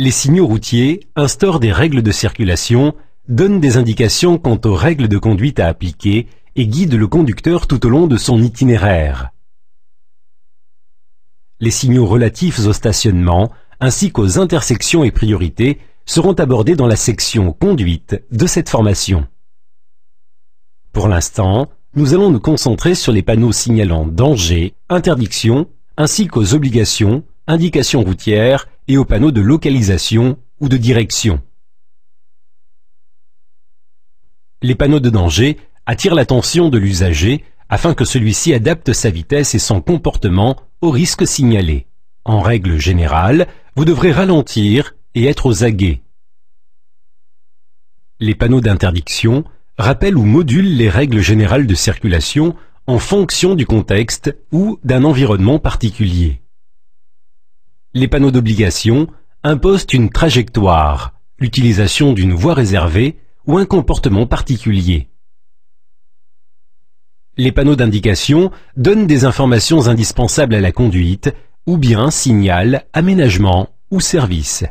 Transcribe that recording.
Les signaux routiers instaurent des règles de circulation, donnent des indications quant aux règles de conduite à appliquer et guident le conducteur tout au long de son itinéraire. Les signaux relatifs au stationnement ainsi qu'aux intersections et priorités seront abordés dans la section conduite de cette formation. Pour l'instant, nous allons nous concentrer sur les panneaux signalant danger, interdiction, ainsi qu'aux obligations, indications routières et aux panneaux de localisation ou de direction. Les panneaux de danger attirent l'attention de l'usager afin que celui-ci adapte sa vitesse et son comportement aux risques signalés. En règle générale, vous devrez ralentir et être aux aguets. Les panneaux d'interdiction rappellent ou modulent les règles générales de circulation en fonction du contexte ou d'un environnement particulier les panneaux d'obligation imposent une trajectoire, l'utilisation d'une voie réservée ou un comportement particulier. Les panneaux d'indication donnent des informations indispensables à la conduite ou bien signalent aménagement ou service.